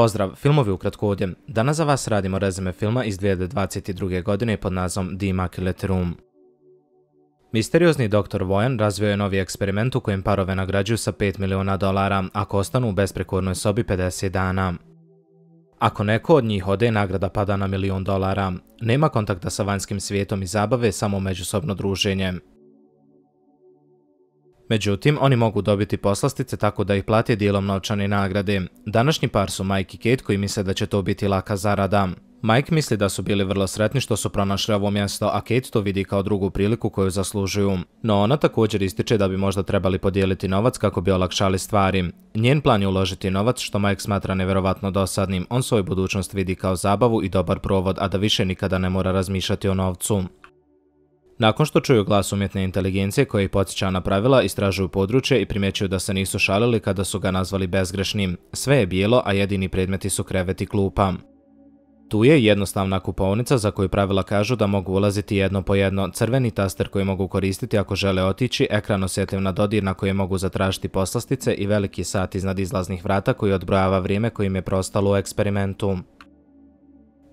Pozdrav, filmovi ukratko ovdje. Danas za vas radimo rezime filma iz 2022. godine pod nazvom The Immaculate Room. Misteriozni doktor Vojan razvio je novi eksperiment u kojem parove nagrađuju sa 5 milijuna dolara ako ostanu u besprekornoj sobi 50 dana. Ako neko od njih ode, nagrada pada na milijun dolara. Nema kontakta sa vanjskim svijetom i zabave, samo međusobno druženje. Međutim, oni mogu dobiti poslastice tako da ih plati dijelom novčane nagrade. Današnji par su Mike i Kate koji misle da će to biti laka zarada. Mike misli da su bili vrlo sretni što su pronašli ovo mjesto, a Kate to vidi kao drugu priliku koju zaslužuju. No ona također ističe da bi možda trebali podijeliti novac kako bi olakšali stvari. Njen plan je uložiti novac što Mike smatra nevjerojatno dosadnim. On svoju budućnost vidi kao zabavu i dobar provod, a da više nikada ne mora razmišljati o novcu. Nakon što čuju glas umjetne inteligencije koji ih podsjeća na pravila, istražuju područje i primjećuju da se nisu šalili kada su ga nazvali bezgrešnim. Sve je bijelo, a jedini predmeti su kreveti klupa. Tu je jednostavna kupovnica za koju pravila kažu da mogu ulaziti jedno po jedno, crveni taster koji mogu koristiti ako žele otići, ekran osjetljiv na dodir na mogu zatražiti poslastice i veliki sat iznad izlaznih vrata koji odbrojava vrijeme kojim je prostalo u eksperimentu.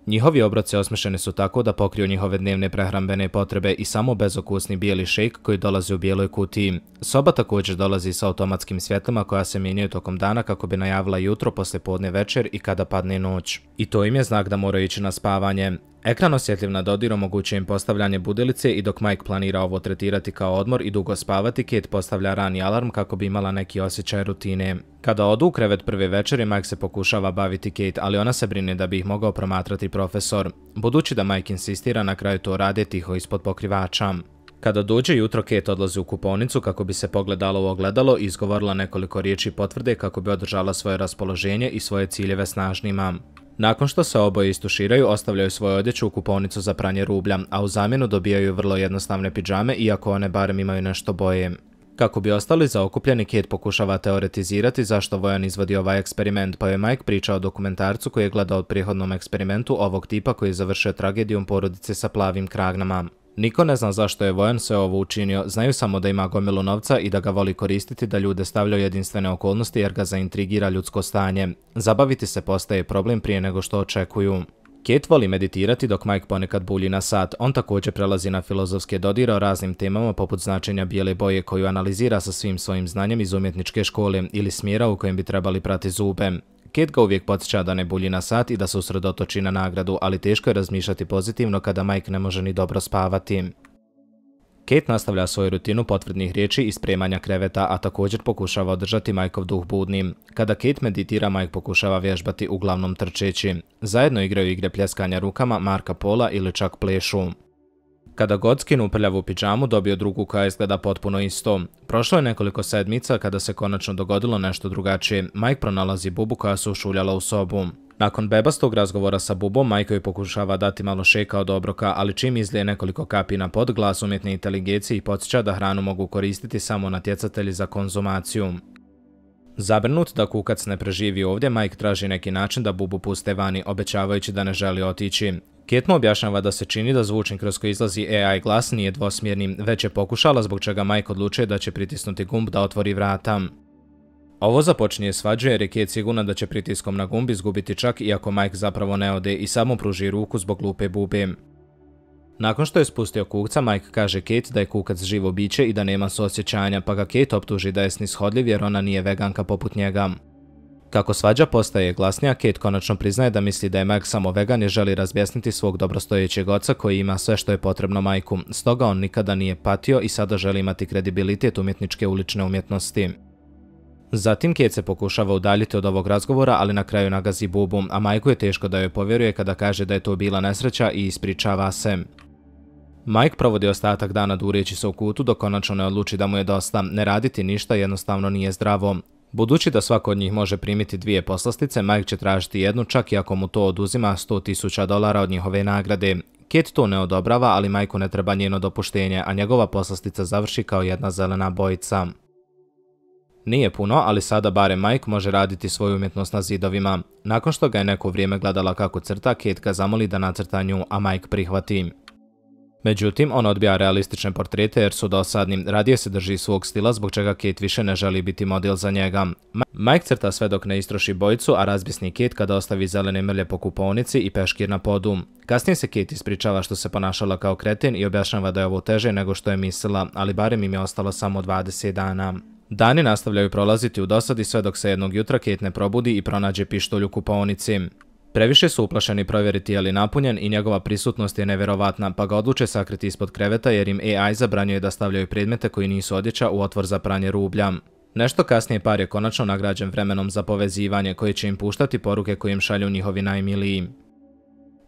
Njihovi obroci osmišljeni su tako da pokriju njihove dnevne prehrambene potrebe i samo bezokusni bijeli šejk koji dolazi u bijeloj kutiji. Soba također dolazi sa automatskim svjetlima koja se mijenjaju tokom dana kako bi najavila jutro, podne večer i kada padne noć. I to im je znak da moraju ići na spavanje. Ekran osjetljiv na dodir omogućuje im postavljanje budilice i dok Mike planira ovo tretirati kao odmor i dugo spavati, Kate postavlja rani alarm kako bi imala neki osjećaj rutine. Kada odu u krevet prve večeri, Mike se pokušava baviti Kate, ali ona se brine da bi ih mogao promatrati profesor. Budući da Mike insistira, na kraju to rade tiho ispod pokrivača. Kada dođe jutro, Kate odlazi u kuponicu kako bi se pogledalo u ogledalo i izgovorila nekoliko riječi potvrde kako bi održala svoje raspoloženje i svoje ciljeve snažnima. Nakon što se oboje istuširaju, ostavljaju svoju odjeću u kupovnicu za pranje rublja, a u zamjenu dobijaju vrlo jednostavne pidžame, iako one barem imaju nešto boje. Kako bi ostali zaokupljeni, Kate pokušava teoretizirati zašto Vojan izvodi ovaj eksperiment, pa je Mike pričao o dokumentarcu koji je gledao o prihodnom eksperimentu ovog tipa koji je završio tragedijom porodice sa plavim kragnama. Niko ne zna zašto je Vojan sve ovo učinio, znaju samo da ima gomilu novca i da ga voli koristiti da ljude stavljaju jedinstvene okolnosti jer ga zaintrigira ljudsko stanje. Zabaviti se postaje problem prije nego što očekuju. Kate voli meditirati dok Mike ponekad bulji na sat. On također prelazi na filozofske dodire o raznim temama poput značenja bijele boje koju analizira sa svim svojim znanjem iz umjetničke škole ili smjera u kojem bi trebali prati zube. Kate ga uvijek podsjeća da ne bulji na sat i da se usredotoči na nagradu, ali teško je razmišljati pozitivno kada Mike ne može ni dobro spavati. Kate nastavlja svoju rutinu potvrdnih riječi i spremanja kreveta, a također pokušava održati majkov duh budnim. Kada Kate meditira, Mike pokušava vježbati uglavnom trčeći. Zajedno igraju igre pljeskanja rukama, Marka Pola ili čak plešu. Kada godskin u prljavu piđamu dobio drugu koja izgleda potpuno isto. Prošlo je nekoliko sedmica kada se konačno dogodilo nešto drugačije. Mike pronalazi bubu koja se ušuljala u sobu. Nakon bebastog razgovora sa bubom, Majko joj pokušava dati malo šeka od obroka, ali čim izlije nekoliko kapi na pod, glas umjetne inteligencije i podsjeća da hranu mogu koristiti samo natjecatelji za konzumaciju. Zabrinut da kukac ne preživi ovdje, Mike traži neki način da bubu puste vani, obećavajući da ne želi otići. Kate mu objašnjava da se čini da zvučnik kroz koji izlazi AI glas nije dvosmjerni, već je pokušala zbog čega Mike odlučuje da će pritisnuti gumb da otvori vrata. Ovo započinje svađu jer je Kate sigurna da će pritiskom na gumb izgubiti čak iako Mike zapravo ne ode i samo pruži ruku zbog lupe bube. Nakon što je spustio kukca, Mike kaže Kate da je kukac živo biće i da nema sosjećanja pa ga Kate optuži da je snishodljiv jer ona nije veganka poput njega. Kako svađa postaje glasnija, Kate konačno priznaje da misli da je Meg samo vegan i želi razbjesniti svog dobrostojećeg oca koji ima sve što je potrebno majku. Stoga on nikada nije patio i sada želi imati kredibilitet umjetničke ulične umjetnosti. Zatim Kate se pokušava udaljiti od ovog razgovora, ali na kraju nagazi bubu, a majku je teško da joj povjeruje kada kaže da je to bila nesreća i ispričava se. Mike provodi ostatak dana dureći se u kutu dok konačno ne odluči da mu je dosta. Ne raditi ništa jednostavno nije zdravo. Budući da svako od njih može primiti dvije poslastice, Mike će tražiti jednu čak i ako mu to oduzima 100.000 dolara od njihove nagrade. Kate to ne odobrava, ali Majku ne treba njeno dopuštenje, a njegova poslastica završi kao jedna zelena bojica. Nije puno, ali sada barem Mike može raditi svoju umjetnost na zidovima. Nakon što ga je neko vrijeme gledala kako crta, Kate ga zamoli da nacrta nju, a Mike prihvati. Međutim, on odbija realistične portrete jer su dosadni, radije se drži svog stila zbog čega Kate više ne želi biti model za njega. Mike crta sve dok ne istroši bojicu, a razbisni Kate kada ostavi zelene mrlje po kupovnici i peškir na podu. Kasnije se Kate ispričava što se ponašala kao kretin i objašnjava da je ovo teže nego što je mislila, ali barem im je ostalo samo 20 dana. Dani nastavljaju prolaziti u dosadi sve dok se jednog jutra Kate ne probudi i pronađe pištolju u kupovnici. Previše su uplašeni provjeriti je li napunjen i njegova prisutnost je nevjerovatna, pa ga odluče sakriti ispod kreveta jer im AI zabranjuje da stavljaju predmete koji nisu odjeća u otvor za pranje rublja. Nešto kasnije par je konačno nagrađen vremenom za povezivanje koji će im puštati poruke koje im šalju njihovi najmiliji.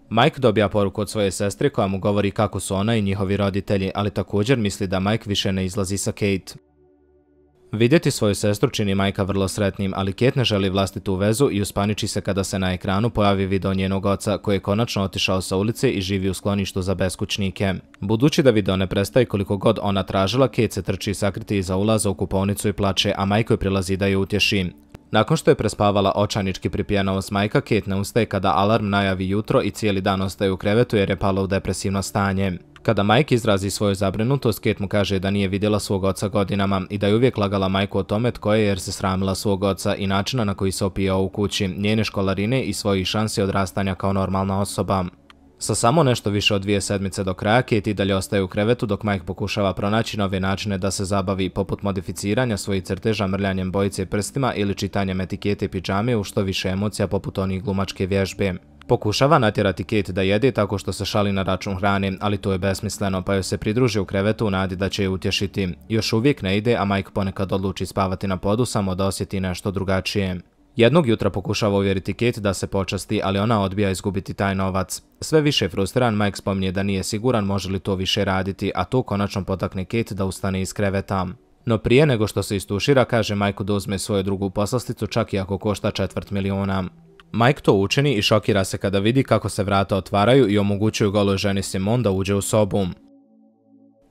Mike dobija poruku od svoje sestre koja mu govori kako su ona i njihovi roditelji, ali također misli da Mike više ne izlazi sa Kate. Vidjeti svoju sestru čini majka vrlo sretnim, ali Kjet ne želi vlastitu vezu i uspaniči se kada se na ekranu pojavi video njenog oca koji je konačno otišao sa ulice i živi u skloništu za beskućnike. Budući da video ne prestaje koliko god ona tražila, Kjet se trči sakriti iza ulaza u kupovnicu i plače, a majkoj prilazi da je utješi. Nakon što je prespavala očanički pripijena majka, Kate ne ustaje kada alarm najavi jutro i cijeli dan ostaje u krevetu jer je pala u depresivno stanje. Kada Mike izrazi svoju zabrinutost, Kate mu kaže da nije vidjela svog oca godinama i da je uvijek lagala majku o tome tko je jer se sramila svog oca i načina na koji se opijao u kući, njene školarine i svojih šansi odrastanja kao normalna osoba. Sa samo nešto više od dvije sedmice do kraja, Kate i dalje ostaje u krevetu dok Mike pokušava pronaći nove načine da se zabavi, poput modificiranja svojih crteža mrljanjem bojice prstima ili čitanjem etikete pijame u što više emocija poput onih glumačke vježbe. Pokušava natjerati Kate da jede tako što se šali na račun hrane, ali to je besmisleno pa joj se pridruži u krevetu u nadi da će je utješiti. Još uvijek ne ide, a Mike ponekad odluči spavati na podu samo da osjeti nešto drugačije. Jednog jutra pokušava uvjeriti Kate da se počasti, ali ona odbija izgubiti taj novac. Sve više frustran, Mike spominje da nije siguran može li to više raditi, a to konačno potakne Kate da ustane iz kreveta. No prije nego što se istušira, kaže Majku da uzme svoju drugu poslasticu čak i ako košta četvrt miliona. Mike to učini i šokira se kada vidi kako se vrata otvaraju i omogućuju goloj ženi Simon da uđe u sobu.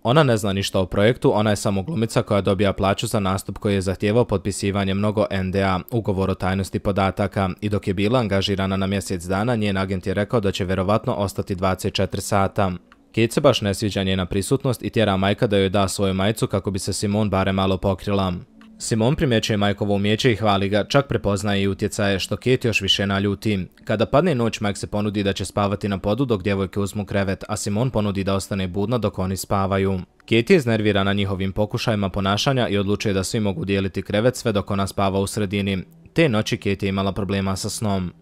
Ona ne zna ništa o projektu, ona je samo glumica koja dobija plaću za nastup koji je zahtijevao potpisivanje mnogo NDA, ugovor o tajnosti podataka, i dok je bila angažirana na mjesec dana, njen agent je rekao da će verovatno ostati 24 sata. Kate baš ne sviđa njena prisutnost i tjera majka da joj da svoju majicu kako bi se Simon bare malo pokrila. Simon primjećuje Majkovo umjeće i hvali ga, čak prepoznaje i utjecaje što Kate još više naljuti. Kada padne noć, Mike se ponudi da će spavati na podu dok djevojke uzmu krevet, a Simon ponudi da ostane budna dok oni spavaju. Kate je iznervirana njihovim pokušajima ponašanja i odlučuje da svi mogu dijeliti krevet sve dok ona spava u sredini. Te noći Kate je imala problema sa snom.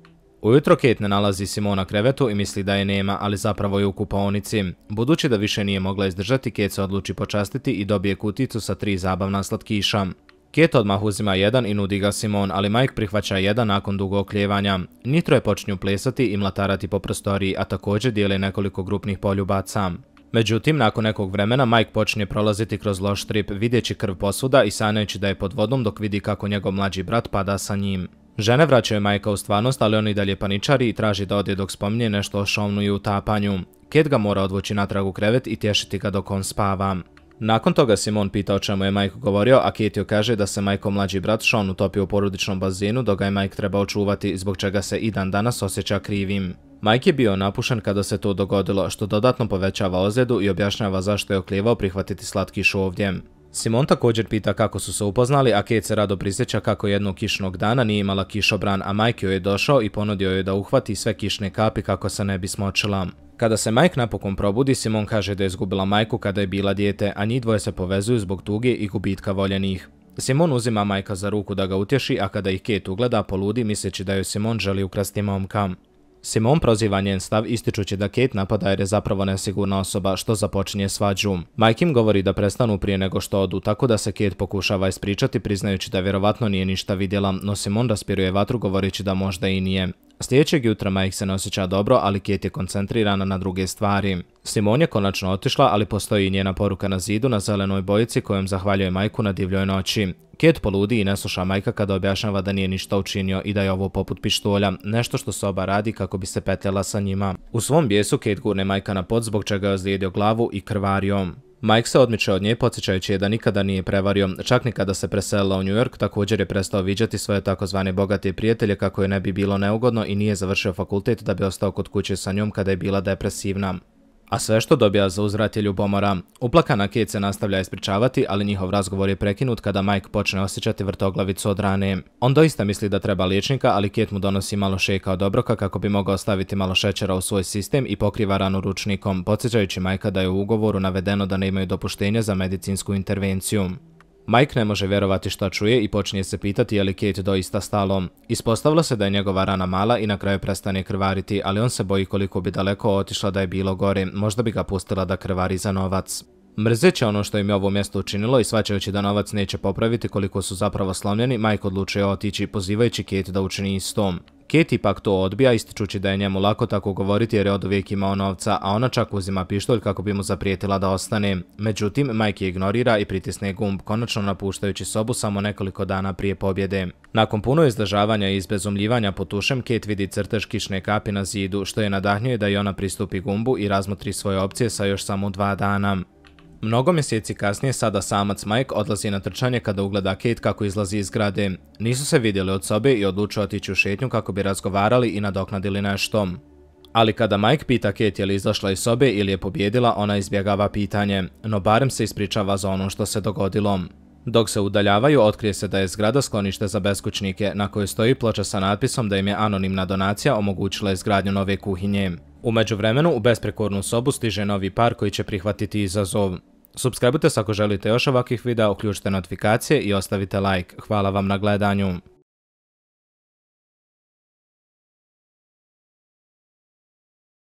Ujutro Kate ne nalazi Simona krevetu i misli da je nema, ali zapravo je u kupaonici. Budući da više nije mogla izdržati, Kate se odluči počastiti i dobije kuticu sa tri zabavna slatkiša. Kate odmah uzima jedan i nudi ga Simon, ali Mike prihvaća jedan nakon dugo okljevanja. Nitro je počinju plesati i mlatarati po prostoriji, a također dijele nekoliko grupnih poljubaca. Međutim, nakon nekog vremena Mike počinje prolaziti kroz loš trip, vidjeći krv posuda i sanajući da je pod vodom dok vidi kako njegov mlađi brat pada sa njim. Žene vraćaju Majka u stvarnost, ali on i dalje paničari i traži da ode dok spominje nešto o šomnu i utapanju. Kate ga mora odvući natrag u krevet i tješiti ga dok on spava. Nakon toga Simon pita o čemu je Mike govorio, a Kitio kaže da se Mikeov mlađi brat Sean utopio u porodičnom bazinu dok ga je Mike trebao čuvati zbog čega se i dan danas osjeća krivim. Mike je bio napušen kada se to dogodilo, što dodatno povećava ozljedu i objašnjava zašto je oklijevao prihvatiti slatkiš ovdje. Simon također pita kako su se upoznali, a Kate se rado prisjeća kako jednog kišnog dana nije imala kišobran, a Mike joj je došao i ponudio joj da uhvati sve kišne kapi kako se ne bi smočila. Kada se Mike napokon probudi, Simon kaže da je izgubila majku kada je bila dijete, a njih dvoje se povezuju zbog tuge i gubitka voljenih. Simon uzima Majka za ruku da ga utješi, a kada ih Kate ugleda, poludi misleći da joj Simon želi ukrasti momka. Simon proziva njen stav ističući da Kate napada jer je zapravo nesigurna osoba što započinje svađu. Mike im govori da prestanu prije nego što odu, tako da se Kate pokušava ispričati priznajući da vjerovatno nije ništa vidjela, no Simon raspiruje vatru govoreći da možda i nije. Sljedećeg jutra Mike se ne osjeća dobro, ali Kate je koncentrirana na druge stvari. Simon je konačno otišla, ali postoji i njena poruka na zidu na zelenoj bojici kojom zahvaljuje Majku na divljoj noći. Kate poludi i ne sluša Majka kada objašnjava da nije ništa učinio i da je ovo poput pištolja, nešto što soba radi kako bi se petljala sa njima. U svom bijesu Kate gurne Majka na pod zbog čega je ozlijedio glavu i krvario. Mike se odmiče od nje podsjećajući je da nikada nije prevario, čak ni kada se preselila u New York također je prestao viđati svoje takozvane bogate prijatelje kako je ne bi bilo neugodno i nije završio fakultet da bi ostao kod kuće sa njom kada je bila depresivna a sve što dobija za uzvrat je ljubomora. Uplakana Kate se nastavlja ispričavati, ali njihov razgovor je prekinut kada Mike počne osjećati vrtoglavicu od rane. On doista misli da treba liječnika, ali Kate mu donosi malo šejka od obroka kako bi mogao staviti malo šećera u svoj sistem i pokriva ranu ručnikom, podsjećajući Majka da je u ugovoru navedeno da ne imaju dopuštenja za medicinsku intervenciju. Mike ne može vjerovati što čuje i počinje se pitati je li Kate doista stalo. Ispostavilo se da je njegova rana mala i na kraju prestane krvariti, ali on se boji koliko bi daleko otišla da je bilo gore, možda bi ga pustila da krvari za novac. Mrzeće ono što im je ovo mjesto učinilo i svačajući da novac neće popraviti koliko su zapravo slomljeni, Mike odlučuje otići, pozivajući Kate da učini isto. Kate ipak to odbija ističući da je njemu lako tako govoriti jer je od uvijek imao novca, a ona čak uzima pištolj kako bi mu zaprijetila da ostane. Međutim, Mike ignorira i pritisne gumb, konačno napuštajući sobu samo nekoliko dana prije pobjede. Nakon puno izdržavanja i izbezumljivanja po tušem, Kate vidi crtež kišne kapi na zidu, što je nadahnjuje da i ona pristupi gumbu i razmotri svoje opcije sa još samo dva dana. Mnogo mjeseci kasnije sada samac Mike odlazi na trčanje kada ugleda Kate kako izlazi iz grade. Nisu se vidjeli od sobe i odlučuju otići u šetnju kako bi razgovarali i nadoknadili nešto. Ali kada Mike pita Kate je li izašla iz sobe ili je pobjedila, ona izbjegava pitanje, no barem se ispričava za ono što se dogodilo. Dok se udaljavaju, otkrije se da je zgrada sklonište za beskućnike, na kojoj stoji ploča sa natpisom da im je anonimna donacija omogućila izgradnju nove kuhinje. U međuvremenu, u besprekornu sobu stiže novi par koji će prihvatiti izazov. Subscribeujte se ako želite još ovakvih videa, uključite notifikacije i ostavite like. Hvala vam na gledanju.